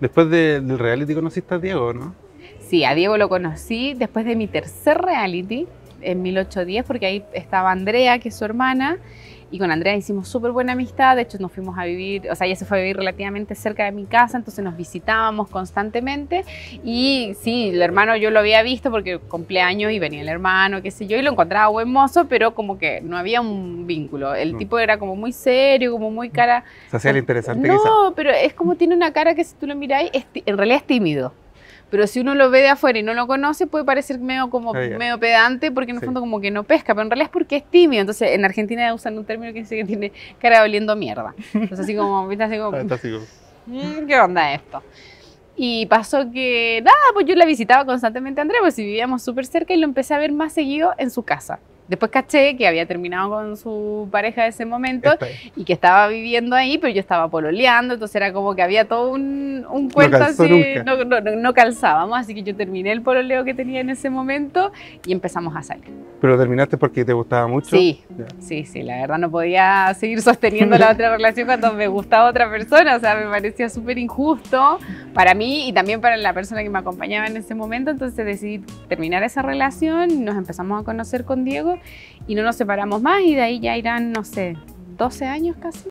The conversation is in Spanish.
Después del reality conociste a Diego, ¿no? Sí, a Diego lo conocí después de mi tercer reality en 1810, porque ahí estaba Andrea, que es su hermana, y con Andrea hicimos súper buena amistad, de hecho nos fuimos a vivir, o sea, ella se fue a vivir relativamente cerca de mi casa, entonces nos visitábamos constantemente. Y sí, el hermano yo lo había visto porque cumpleaños y venía el hermano, qué sé yo, y lo encontraba buen mozo, pero como que no había un vínculo. El mm. tipo era como muy serio, como muy cara... Social interesante. No, pero es como tiene una cara que si tú lo miráis, en realidad es tímido. Pero si uno lo ve de afuera y no lo conoce, puede parecer medio, como, medio pedante porque en fondo como que no pesca, pero en realidad es porque es tímido. Entonces en Argentina usan un término que dice que tiene cara oliendo mierda. Entonces así como, ¿viste? Así como, ah, mm, ¿qué onda esto? Y pasó que, nada, pues yo la visitaba constantemente a Andrea, pues si vivíamos súper cerca y lo empecé a ver más seguido en su casa. Después caché que había terminado con su pareja de ese momento y que estaba viviendo ahí, pero yo estaba pololeando, entonces era como que había todo un, cuento así, no, no, no, calzábamos, así que yo terminé el pololeo que tenía en ese momento y empezamos a salir. ¿Pero terminaste porque te gustaba mucho? Sí, sí, sí, la verdad no podía seguir sosteniendo la otra relación cuando me gustaba otra persona, o sea, me parecía súper injusto, para mí y también para la persona que me acompañaba en ese momento. Entonces decidí terminar esa relación, nos empezamos a conocer con Diego y no nos separamos más y de ahí ya irán, no sé, 12 años casi.